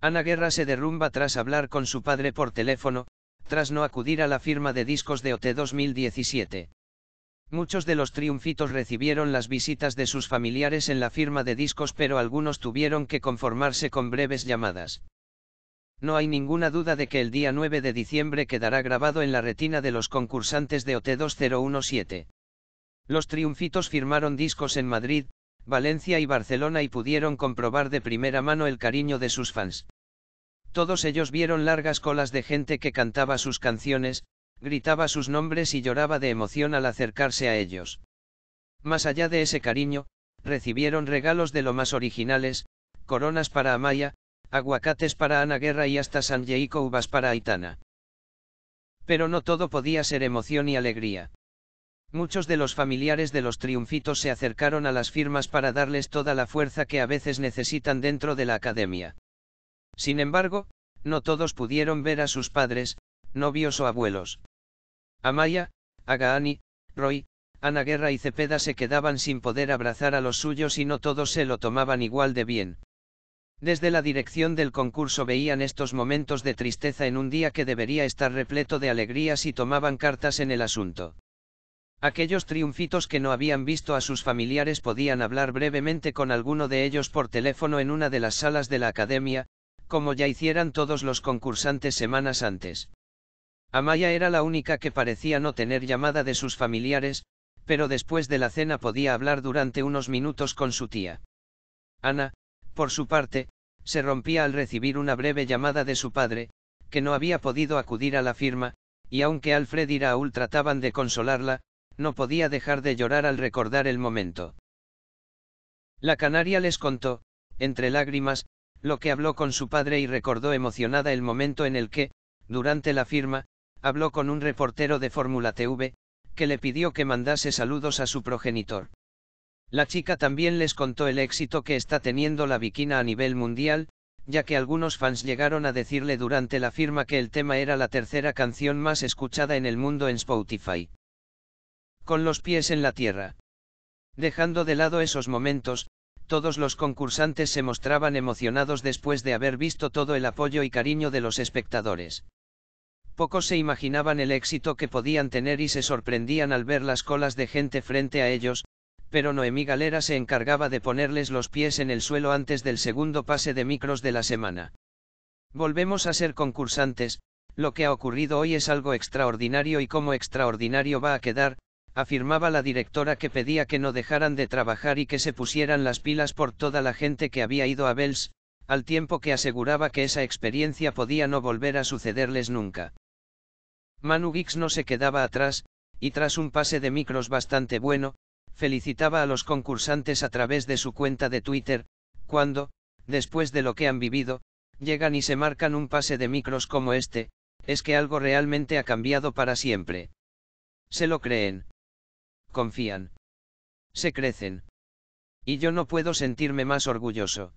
Ana Guerra se derrumba tras hablar con su padre por teléfono, tras no acudir a la firma de discos de OT 2017. Muchos de los triunfitos recibieron las visitas de sus familiares en la firma de discos pero algunos tuvieron que conformarse con breves llamadas. No hay ninguna duda de que el día 9 de diciembre quedará grabado en la retina de los concursantes de OT 2017. Los triunfitos firmaron discos en Madrid, Valencia y Barcelona y pudieron comprobar de primera mano el cariño de sus fans. Todos ellos vieron largas colas de gente que cantaba sus canciones, gritaba sus nombres y lloraba de emoción al acercarse a ellos. Más allá de ese cariño, recibieron regalos de lo más originales, coronas para Amaya, aguacates para Ana Guerra y hasta Sanjeico uvas para Aitana. Pero no todo podía ser emoción y alegría. Muchos de los familiares de los triunfitos se acercaron a las firmas para darles toda la fuerza que a veces necesitan dentro de la academia. Sin embargo, no todos pudieron ver a sus padres, novios o abuelos. Amaya, Agaani, Roy, Ana Guerra y Cepeda se quedaban sin poder abrazar a los suyos y no todos se lo tomaban igual de bien. Desde la dirección del concurso veían estos momentos de tristeza en un día que debería estar repleto de alegrías y tomaban cartas en el asunto. Aquellos triunfitos que no habían visto a sus familiares podían hablar brevemente con alguno de ellos por teléfono en una de las salas de la academia, como ya hicieran todos los concursantes semanas antes. Amaya era la única que parecía no tener llamada de sus familiares, pero después de la cena podía hablar durante unos minutos con su tía. Ana, por su parte, se rompía al recibir una breve llamada de su padre, que no había podido acudir a la firma, y aunque Alfred y Raúl trataban de consolarla, no podía dejar de llorar al recordar el momento. La canaria les contó, entre lágrimas, lo que habló con su padre y recordó emocionada el momento en el que, durante la firma, habló con un reportero de Fórmula TV, que le pidió que mandase saludos a su progenitor. La chica también les contó el éxito que está teniendo la bikina a nivel mundial, ya que algunos fans llegaron a decirle durante la firma que el tema era la tercera canción más escuchada en el mundo en Spotify con los pies en la tierra. Dejando de lado esos momentos, todos los concursantes se mostraban emocionados después de haber visto todo el apoyo y cariño de los espectadores. Pocos se imaginaban el éxito que podían tener y se sorprendían al ver las colas de gente frente a ellos, pero Noemí Galera se encargaba de ponerles los pies en el suelo antes del segundo pase de micros de la semana. Volvemos a ser concursantes, lo que ha ocurrido hoy es algo extraordinario y como extraordinario va a quedar, afirmaba la directora que pedía que no dejaran de trabajar y que se pusieran las pilas por toda la gente que había ido a Bells, al tiempo que aseguraba que esa experiencia podía no volver a sucederles nunca. Manu Gix no se quedaba atrás, y tras un pase de micros bastante bueno, felicitaba a los concursantes a través de su cuenta de Twitter, cuando, después de lo que han vivido, llegan y se marcan un pase de micros como este, es que algo realmente ha cambiado para siempre. Se lo creen confían. Se crecen. Y yo no puedo sentirme más orgulloso.